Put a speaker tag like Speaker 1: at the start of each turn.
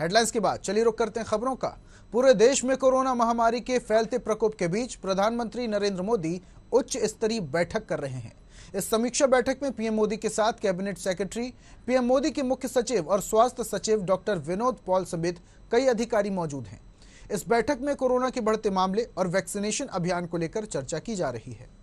Speaker 1: headlines के बाद चलिए रुक करते हैं खबरों का पूरे देश में कोरोना महामारी के फैलते प्रकोप के बीच प्रधानमंत्री नरेंद्र मोदी उच्च स्तरीय बैठक कर रहे हैं इस समीक्षा बैठक में पीएम मोदी के साथ कैबिनेट सेक्रेटरी पीएम मोदी के मुख्य सचिव और स्वास्थ्य सचिव डॉक्टर विनोद पॉल समेत कई अधिकारी मौजूद हैं इस बैठक में कोरोना के बढ़ते मामले और वैक्सीनेशन अभियान को लेकर चर्चा की जा रही है